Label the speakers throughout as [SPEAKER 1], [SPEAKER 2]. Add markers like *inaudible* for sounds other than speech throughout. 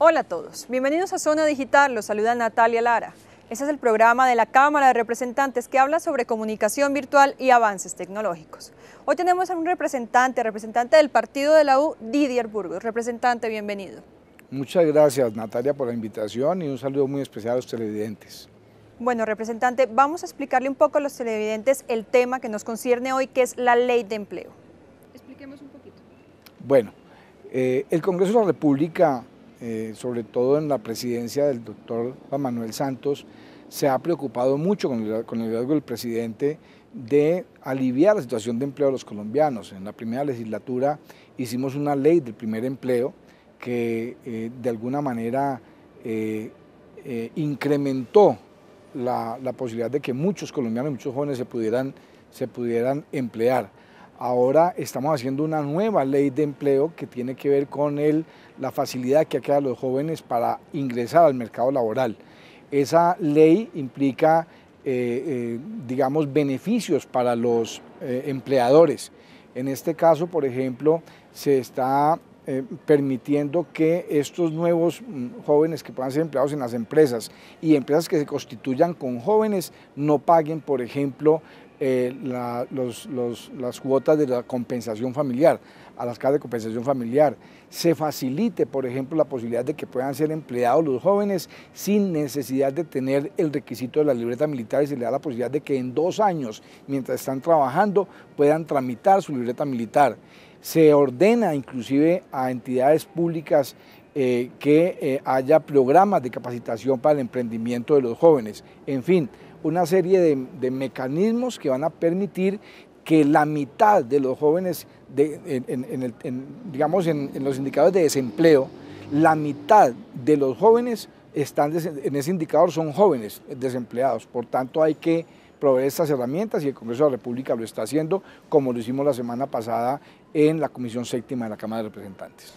[SPEAKER 1] Hola a todos, bienvenidos a Zona Digital, los saluda Natalia Lara. Este es el programa de la Cámara de Representantes que habla sobre comunicación virtual y avances tecnológicos. Hoy tenemos a un representante, representante del partido de la U, Didier Burgos. Representante, bienvenido.
[SPEAKER 2] Muchas gracias Natalia por la invitación y un saludo muy especial a los televidentes.
[SPEAKER 1] Bueno, representante, vamos a explicarle un poco a los televidentes el tema que nos concierne hoy, que es la ley de empleo. Expliquemos un poquito.
[SPEAKER 2] Bueno, eh, el Congreso de la República eh, sobre todo en la presidencia del doctor Manuel Santos, se ha preocupado mucho con el, con liderazgo del presidente de aliviar la situación de empleo de los colombianos. En la primera legislatura hicimos una ley del primer empleo que eh, de alguna manera eh, incrementó la, posibilidad de que muchos colombianos, muchos jóvenes se pudieran emplear. Ahora estamos haciendo una nueva ley de empleo que tiene que ver con la facilidad que ha quedado a los jóvenes para ingresar al mercado laboral. Esa ley implica, eh, eh, digamos, beneficios para los eh, empleadores. En este caso, por ejemplo, se está permitiendo que estos nuevos mm, jóvenes que puedan ser empleados en las empresas y empresas que se constituyan con jóvenes no paguen, por ejemplo, eh, las cuotas de la compensación familiar, a las casas de compensación familiar. Se facilite, por ejemplo, la posibilidad de que puedan ser empleados los jóvenes sin necesidad de tener el requisito de la libreta militar y se le da la posibilidad de que en dos años, mientras están trabajando, puedan tramitar su libreta militar. Se ordena inclusive a entidades públicas eh, que eh, haya programas de capacitación para el emprendimiento de los jóvenes. En fin, una serie de, mecanismos que van a permitir que la mitad de los jóvenes, digamos en, los indicadores de desempleo, la mitad de los jóvenes están en ese indicador son jóvenes desempleados. Por tanto, hay que proveer estas herramientas y el Congreso de la República lo está haciendo, como lo hicimos la semana pasada en la Comisión Séptima de la Cámara de Representantes.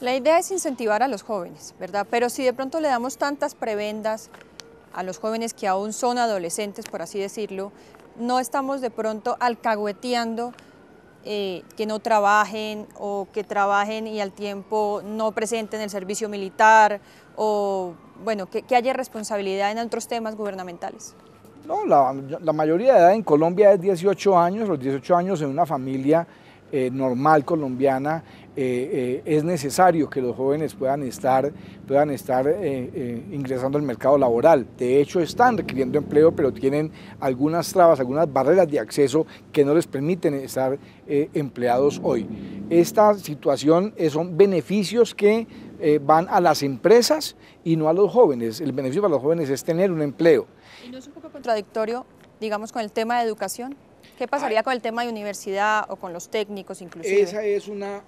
[SPEAKER 1] La idea es incentivar a los jóvenes, ¿verdad? Pero si de pronto le damos tantas prebendas, a los jóvenes que aún son adolescentes, por así decirlo, no estamos de pronto alcahueteando eh, que no trabajen o que trabajen y al tiempo no presenten el servicio militar o bueno, que, haya responsabilidad en otros temas gubernamentales?
[SPEAKER 2] No, la, la, mayoría de edad en Colombia es 18 años, los 18 años en una familia eh, normal colombiana, eh, eh, es necesario que los jóvenes puedan estar, puedan estar ingresando al mercado laboral. De hecho, están requiriendo empleo, pero tienen algunas trabas, algunas barreras de acceso que no les permiten estar empleados hoy. Esta situación son beneficios que van a las empresas y no a los jóvenes. El beneficio para los jóvenes es tener un empleo. ¿Y no
[SPEAKER 1] es un poco contradictorio, digamos, con el tema de educación? ¿Qué pasaría con el tema de universidad o con los técnicos inclusive? Esa es una,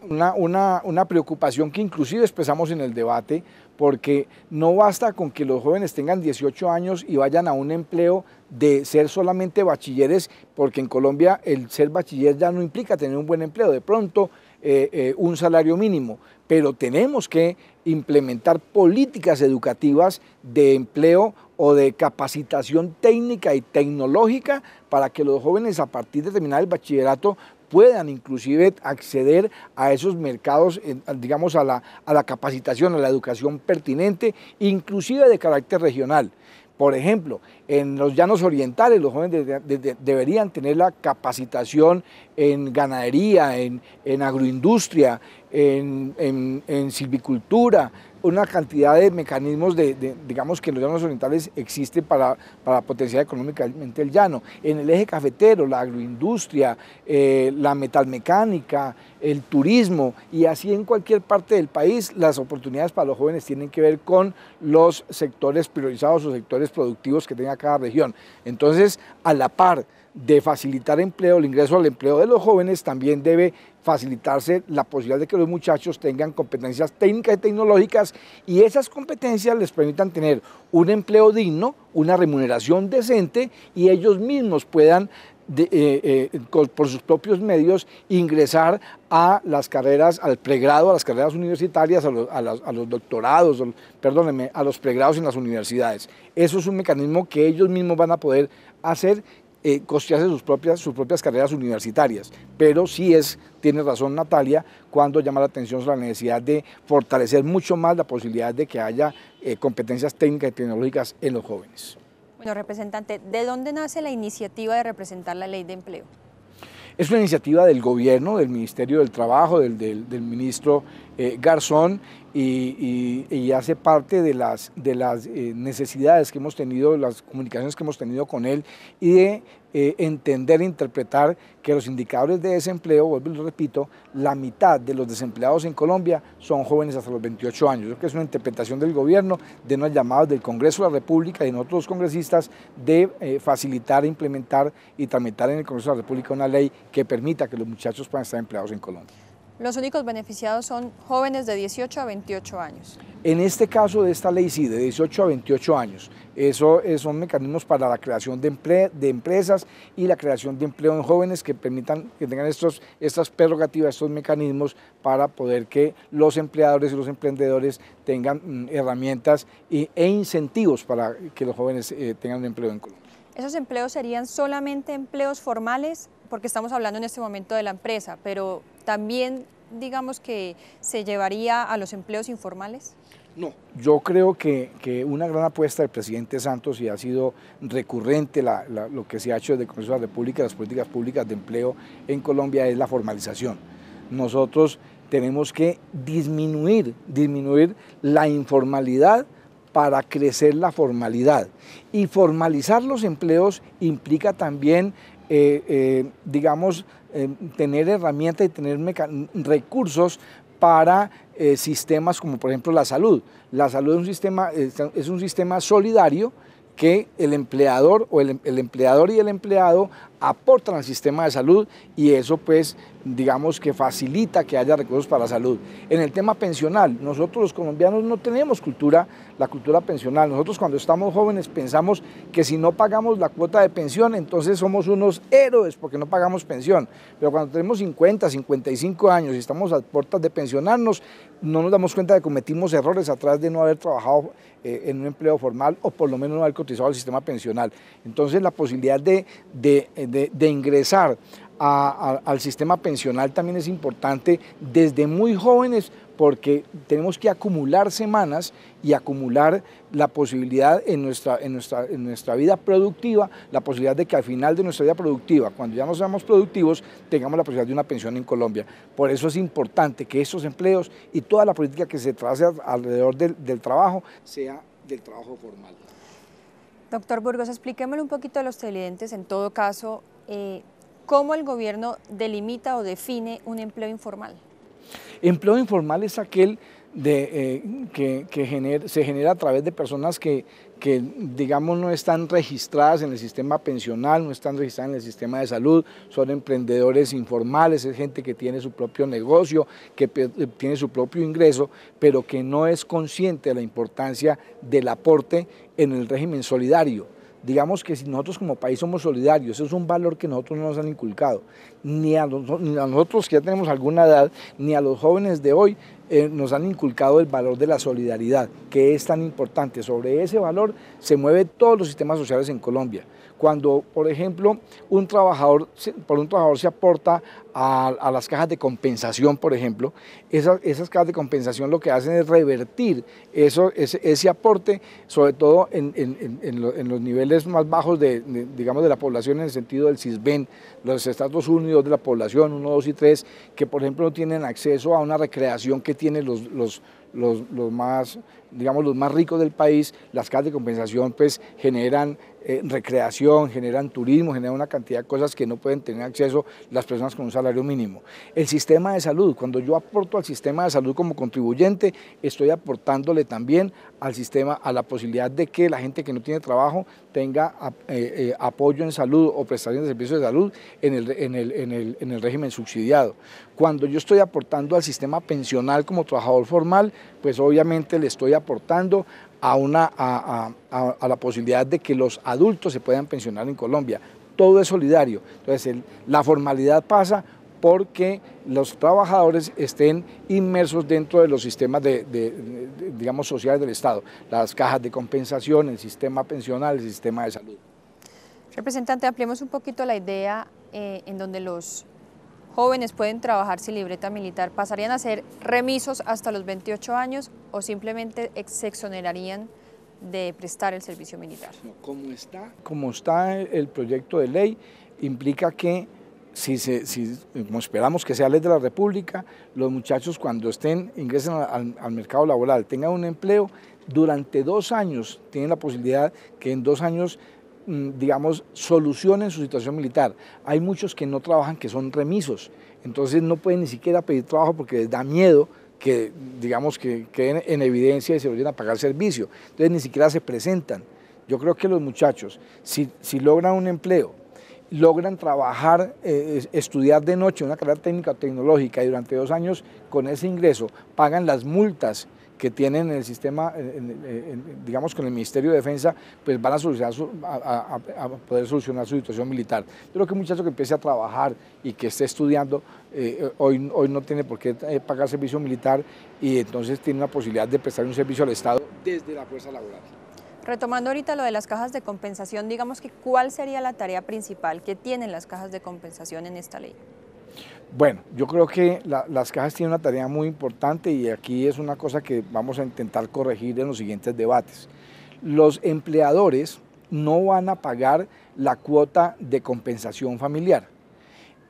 [SPEAKER 2] preocupación que inclusive expresamos en el debate porque no basta con que los jóvenes tengan 18 años y vayan a un empleo de ser solamente bachilleres, porque en Colombia el ser bachiller ya no implica tener un buen empleo, de pronto eh, eh, un salario mínimo, pero tenemos que implementar políticas educativas de empleo o de capacitación técnica y tecnológica para que los jóvenes a partir de terminar el bachillerato puedan inclusive acceder a esos mercados, digamos, a la, a la capacitación, a la educación pertinente, inclusive de carácter regional. Por ejemplo, en los llanos orientales los jóvenes deberían tener la capacitación en ganadería, en, agroindustria, en, silvicultura, una cantidad de mecanismos, de, digamos, que en los llanos orientales existe para, para potenciar económicamente el llano. En el eje cafetero, la agroindustria, eh, la metalmecánica, el turismo y así en cualquier parte del país las oportunidades para los jóvenes tienen que ver con los sectores priorizados o sectores productivos que tengan cada región. Entonces, a la par de facilitar empleo, el ingreso al empleo de los jóvenes, también debe facilitarse la posibilidad de que los muchachos tengan competencias técnicas y tecnológicas y esas competencias les permitan tener un empleo digno, una remuneración decente y ellos mismos puedan eh, eh, por sus propios medios ingresar a las carreras, al pregrado, a las carreras universitarias, a los, doctorados, perdónenme, a los pregrados en las universidades. Eso es un mecanismo que ellos mismos van a poder hacer, eh, costearse sus propias, sus propias carreras universitarias. Pero sí es, tiene razón Natalia, cuando llama la atención sobre la necesidad de fortalecer mucho más la posibilidad de que haya competencias técnicas y tecnológicas en los jóvenes.
[SPEAKER 1] Señor representante, ¿de dónde nace la iniciativa de representar la ley de empleo?
[SPEAKER 2] Es una iniciativa del gobierno, del Ministerio del Trabajo, del ministro eh, Garzón y, hace parte de las, de las eh, necesidades que hemos tenido, las comunicaciones que hemos tenido con él y de eh, entender e interpretar que los indicadores de desempleo, vuelvo y lo repito, la mitad de los desempleados en Colombia son jóvenes hasta los 28 años. Yo creo que es una interpretación del gobierno, de unos llamados del Congreso de la República y de nosotros congresistas de facilitar, e implementar y tramitar en el Congreso de la República una ley que permita que los muchachos puedan estar empleados en Colombia.
[SPEAKER 1] Los únicos beneficiados son jóvenes de 18 a 28 años.
[SPEAKER 2] En este caso de esta ley, sí, de 18 a 28 años, eso eh, son mecanismos para la creación de, de empresas y la creación de empleo en jóvenes que permitan que tengan estos, estas prerrogativas, estos mecanismos para poder que los empleadores y los emprendedores tengan mm, herramientas e incentivos para que los jóvenes eh, tengan empleo en Colombia.
[SPEAKER 1] Esos empleos serían solamente empleos formales, porque estamos hablando en este momento de la empresa, pero también digamos que se llevaría a los empleos informales?
[SPEAKER 2] No, yo creo que, una gran apuesta del presidente Santos y ha sido recurrente lo que se ha hecho desde el de la República, las políticas públicas de empleo en Colombia es la formalización. Nosotros tenemos que disminuir, disminuir la informalidad para crecer la formalidad. Y formalizar los empleos implica también, eh, eh, digamos, eh, tener herramientas y tener recursos para sistemas como por ejemplo la salud. La salud es un sistema, solidario que el empleador o el, el empleador y el empleado aportan al sistema de salud y eso pues digamos que facilita que haya recursos para la salud. En el tema pensional, nosotros los colombianos no tenemos cultura, la cultura pensional. Nosotros cuando estamos jóvenes pensamos que si no pagamos la cuota de pensión, entonces somos unos héroes porque no pagamos pensión. Pero cuando tenemos 50, 55 años y estamos a puertas de pensionarnos, no nos damos cuenta de que cometimos errores atrás de no haber trabajado eh, en un empleo formal o por lo menos no haber cotizado el sistema pensional. Entonces la posibilidad de eh, de, ingresar al sistema pensional también es importante desde muy jóvenes porque tenemos que acumular semanas y acumular la posibilidad en nuestra, en, nuestra, vida productiva, la posibilidad de que al final de nuestra vida productiva, cuando ya no seamos productivos, tengamos la posibilidad de una pensión en Colombia. Por eso es importante que estos empleos y toda la política que se trace alrededor del trabajo sea del trabajo formal.
[SPEAKER 1] Doctor Burgos, expliquémosle un poquito a los televidentes, en todo caso, eh, cómo el gobierno delimita o define un empleo informal.
[SPEAKER 2] Empleo informal es aquel de, eh, que, se genera a través de personas que que digamos no están registradas en el sistema pensional, no están registradas en el sistema de salud, son emprendedores informales, es gente que tiene su propio negocio, que eh, tiene su propio ingreso, pero que no es consciente de la importancia del aporte en el régimen solidario digamos que si nosotros como país somos solidarios, eso es un valor que nosotros no nos han inculcado, ni a, ni a, nosotros que ya tenemos alguna edad, ni a los jóvenes de hoy, eh, nos han inculcado el valor de la solidaridad, que es tan importante. Sobre ese valor se mueven todos los sistemas sociales en Colombia. Cuando, por ejemplo, un trabajador, por un trabajador se aporta a, las cajas de compensación, por ejemplo, esas, cajas de compensación lo que hacen es revertir eso, ese, aporte, sobre todo en, los niveles más bajos de, digamos, de la población, en el sentido del CISBEN, los estados unidos de la población, 1, 2 y 3, que por ejemplo no tienen acceso a una recreación que tiene los, los, más, digamos, los más ricos del país, las cajas de compensación pues generan eh, recreación, generan turismo, generan una cantidad de cosas que no pueden tener acceso las personas con un salario mínimo. El sistema de salud, cuando yo aporto al sistema de salud como contribuyente, estoy aportándole también al sistema, a la posibilidad de que la gente que no tiene trabajo tenga eh, eh, apoyo en salud o prestación de servicios de salud en el, en, el, en el régimen subsidiado. Cuando yo estoy aportando al sistema pensional como trabajador formal, pues obviamente le estoy aportando a, una, a, la posibilidad de que los adultos se puedan pensionar en Colombia. Todo es solidario. Entonces, la formalidad pasa porque los trabajadores estén inmersos dentro de los sistemas de, digamos, sociales del Estado, las cajas de compensación, el sistema pensional, el sistema de salud.
[SPEAKER 1] Representante, ampliemos un poquito la idea eh, en donde los jóvenes pueden trabajar sin libreta militar, pasarían a ser remisos hasta los 28 años o simplemente se exonerarían de prestar el servicio militar. Como está,
[SPEAKER 2] como está el proyecto de ley, implica que si, si, como esperamos que sea ley de la República, los muchachos cuando estén, ingresen al, mercado laboral, tengan un empleo, durante dos años tienen la posibilidad que en dos años Mm, digamos, solucionen su situación militar. Hay muchos que no trabajan, que son remisos, entonces no pueden ni siquiera pedir trabajo porque les da miedo que, digamos, que queden en evidencia y se vayan a pagar servicio. Entonces ni siquiera se presentan. Yo creo que los muchachos, si, logran un empleo, logran trabajar, eh, estudiar de noche una carrera técnica o tecnológica y durante dos años con ese ingreso pagan las multas que tienen el sistema, digamos con el Ministerio de Defensa, pues van a, solucionar poder solucionar su situación militar. Yo creo que un muchacho que empiece a trabajar y que esté estudiando, eh, hoy, hoy no tiene por qué eh, pagar servicio militar y entonces tiene una posibilidad de prestar un servicio al Estado desde la fuerza laboral.
[SPEAKER 1] Retomando ahorita lo de las cajas de compensación, digamos que cuál sería la tarea principal que tienen las cajas de compensación en esta ley.
[SPEAKER 2] Bueno, yo creo que las cajas tienen una tarea muy importante y aquí es una cosa que vamos a intentar corregir en los siguientes debates. Los empleadores no van a pagar la cuota de compensación familiar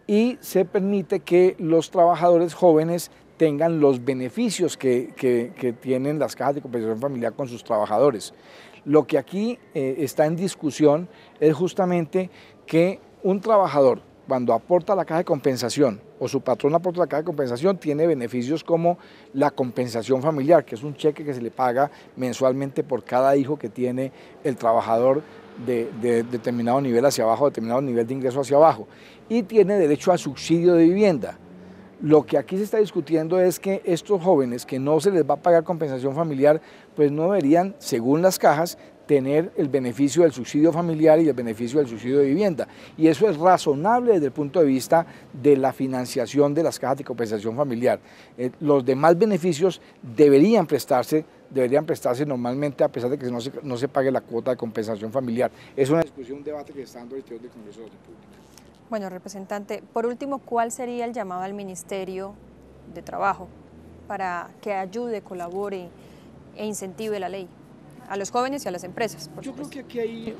[SPEAKER 2] y se permite que los trabajadores jóvenes tengan los beneficios que, tienen las cajas de compensación familiar con sus trabajadores. Lo que aquí eh, está en discusión es justamente que un trabajador cuando aporta la caja de compensación o su patrona por la caja de compensación tiene beneficios como la compensación familiar, que es un cheque que se le paga mensualmente por cada hijo que tiene el trabajador de, de, determinado nivel hacia abajo, determinado nivel de ingreso hacia abajo. Y tiene derecho a subsidio de vivienda. Lo que aquí se está discutiendo es que estos jóvenes que no se les va a pagar compensación familiar, pues no deberían, según las cajas, tener el beneficio del subsidio familiar y el beneficio del subsidio de vivienda. Y eso es razonable desde el punto de vista de la financiación de las cajas de compensación familiar. Eh, los demás beneficios deberían prestarse deberían prestarse normalmente a pesar de que no se, pague la cuota de compensación familiar. Es una discusión, un debate que está dando el del Congreso de la República.
[SPEAKER 1] Bueno, representante, por último, ¿cuál sería el llamado al Ministerio de Trabajo para que ayude, colabore e incentive la ley? a los jóvenes y a las empresas. Yo creo que aquí hay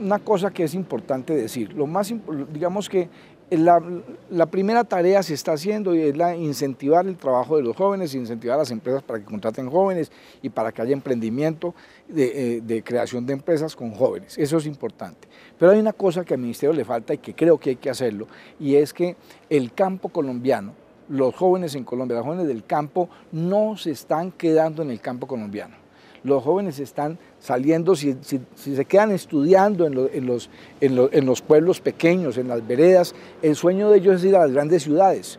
[SPEAKER 2] una cosa que es importante decir. Lo más, digamos que eh, la, primera tarea se está haciendo y es la incentivar el trabajo de los jóvenes, incentivar a las empresas para que contraten jóvenes y para que haya emprendimiento de, eh, de, creación de empresas con jóvenes. Eso es importante. Pero hay una cosa que al ministerio le falta y que creo que hay que hacerlo y es que el campo colombiano, los jóvenes en Colombia, los jóvenes del campo, no se están quedando en el campo colombiano los jóvenes están saliendo, si, se quedan estudiando en los pueblos pequeños, en las veredas, el sueño de ellos es ir a las grandes ciudades.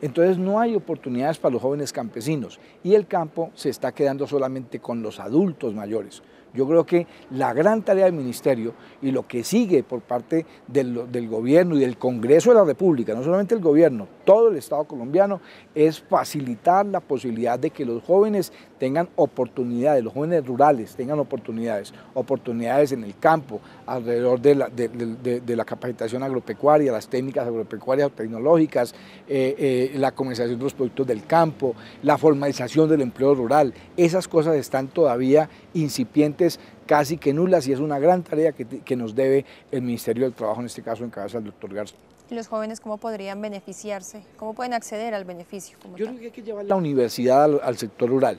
[SPEAKER 2] Entonces no hay oportunidades para los jóvenes campesinos y el campo se está quedando solamente con los adultos mayores. Yo creo que la gran tarea del ministerio y lo que sigue por parte del, gobierno y del Congreso de la República, no solamente el gobierno, todo el Estado colombiano, es facilitar la posibilidad de que los jóvenes tengan oportunidades, los jóvenes rurales tengan oportunidades, oportunidades en el campo, alrededor de la, capacitación agropecuaria, las técnicas agropecuarias o tecnológicas, eh, eh, la comercialización de los productos del campo, la formalización del empleo rural. Esas cosas están todavía incipientes casi que nulas y es una gran tarea que, nos debe el Ministerio del Trabajo, en este caso en cabeza del doctor Garza.
[SPEAKER 1] ¿Y los jóvenes cómo podrían beneficiarse? ¿Cómo pueden acceder al beneficio? Yo creo que hay que llevar la
[SPEAKER 2] universidad al, sector rural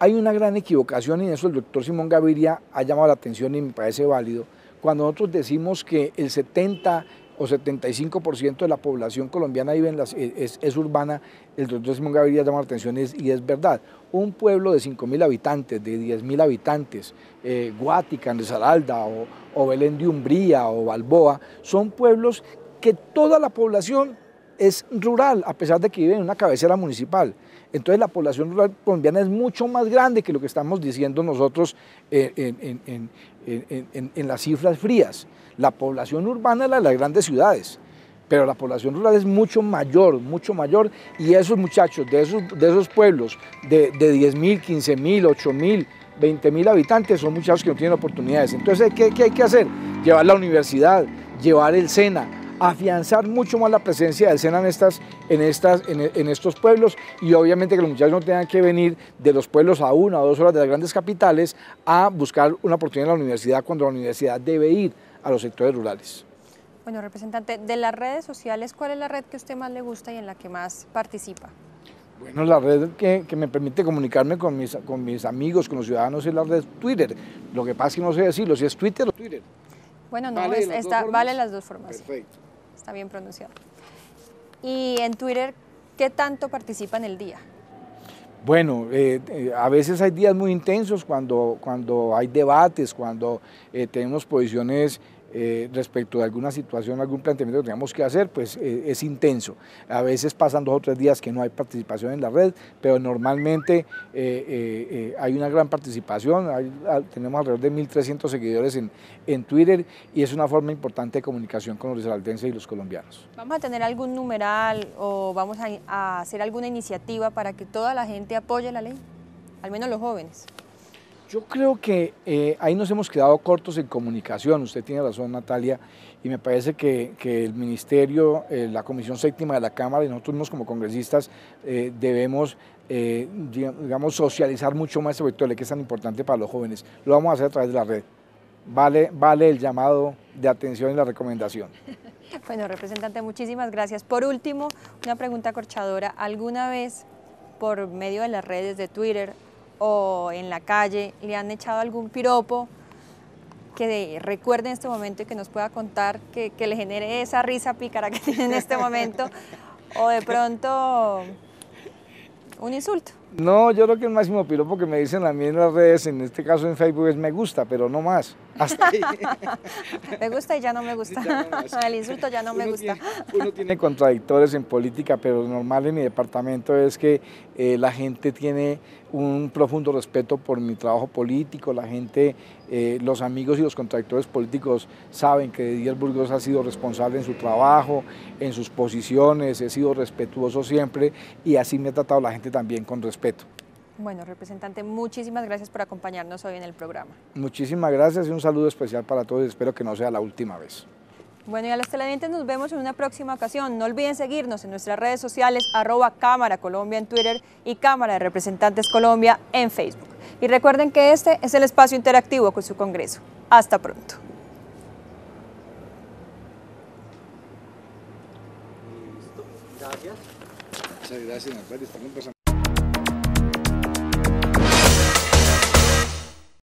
[SPEAKER 2] hay una gran equivocación y en eso el doctor Simón Gaviria ha llamado la atención y me parece válido. Cuando nosotros decimos que el 70 o 75% de la población colombiana vive e, es, urbana, el doctor Simón Gaviria llama la atención y es verdad un pueblo de 5.000 habitantes, de 10.000 habitantes, eh, Guática, Zaralda, o, Belén de Umbría o Balboa, son pueblos que toda la población es rural, a pesar de que vive en una cabecera municipal. Entonces la población rural colombiana es mucho más grande que lo que estamos diciendo nosotros eh, en, en las cifras frías. La población urbana es la de las grandes ciudades pero la población rural es mucho mayor, mucho mayor, y esos muchachos de esos, de esos pueblos de, de 15.000, mil, 20.000 mil, mil, habitantes son muchachos que no tienen oportunidades. Entonces, ¿qué, hay que hacer? Llevar la universidad, llevar el SENA, afianzar mucho más la presencia del SENA en, estas, en, estas, en, en estos pueblos y obviamente que los muchachos no tengan que venir de los pueblos a una o dos horas de las grandes capitales a buscar una oportunidad en la universidad cuando la universidad debe ir a los sectores rurales.
[SPEAKER 1] Bueno, representante, de las redes sociales, ¿cuál es la red que usted más le gusta y en la que más participa?
[SPEAKER 2] Bueno, la red que, me permite comunicarme con mis, amigos, con los ciudadanos, es la red Twitter. Lo que pasa es que no sé decirlo, si es Twitter o Twitter.
[SPEAKER 1] Bueno, no, vale, las dos formas. Perfecto. Está bien pronunciado. Y en Twitter, ¿qué tanto participa en el día?
[SPEAKER 2] Bueno, eh, eh, a veces hay días muy intensos cuando, cuando hay debates, cuando eh, tenemos posiciones eh, respecto de alguna situación, algún planteamiento que tengamos que hacer, pues eh, es intenso. A veces pasan dos o tres días que no hay participación en la red, pero normalmente eh, hay una gran participación, ah, tenemos alrededor de 1.300 seguidores en, Twitter y es una forma importante de comunicación con los israelenses y los colombianos.
[SPEAKER 1] ¿Vamos a tener algún numeral o vamos a hacer alguna iniciativa para que toda la gente apoye la ley? Al menos los jóvenes.
[SPEAKER 2] Yo creo que eh, ahí nos hemos quedado cortos en comunicación, usted tiene razón Natalia, y me parece que, el Ministerio, eh, la Comisión Séptima de la Cámara y nosotros como congresistas eh, debemos, digamos, socializar mucho más todo el que es tan importante para los jóvenes. Lo vamos a hacer a través de la red. Vale, vale el llamado de atención y la recomendación. *laughs*
[SPEAKER 1] Bueno, representante, muchísimas gracias. Por último, una pregunta acorchadora. ¿Alguna vez por medio de las redes de Twitter o en la calle le han echado algún piropo que recuerde en este momento y que nos pueda contar, que, que le genere esa risa pícara que tiene en este momento, *laughs* o de pronto un insulto.
[SPEAKER 2] No, yo creo que el máximo piropo que me dicen a mí en las redes, en este caso en Facebook, es me gusta, pero no más.
[SPEAKER 1] Hasta *laughs* me gusta y ya no me gusta. el insulto ya no me gusta. Tiene, uno tiene
[SPEAKER 2] contradictores en política, pero lo normal en mi departamento es que eh, la gente tiene un profundo respeto por mi trabajo político, la gente eh, los amigos y los contractores políticos saben que Díaz Burgos ha sido responsable en su trabajo, en sus posiciones, he sido respetuoso siempre y así me ha tratado la gente también con respeto.
[SPEAKER 1] Bueno, representante, muchísimas gracias por acompañarnos hoy en el programa.
[SPEAKER 2] Muchísimas gracias y un saludo especial para todos. y Espero que no sea la última vez.
[SPEAKER 1] Bueno, y a los televidentes nos vemos en una próxima ocasión. No olviden seguirnos en nuestras redes sociales, arroba Cámara Colombia en Twitter y Cámara de Representantes Colombia en Facebook. Y recuerden que este es el espacio interactivo con su Congreso. Hasta pronto.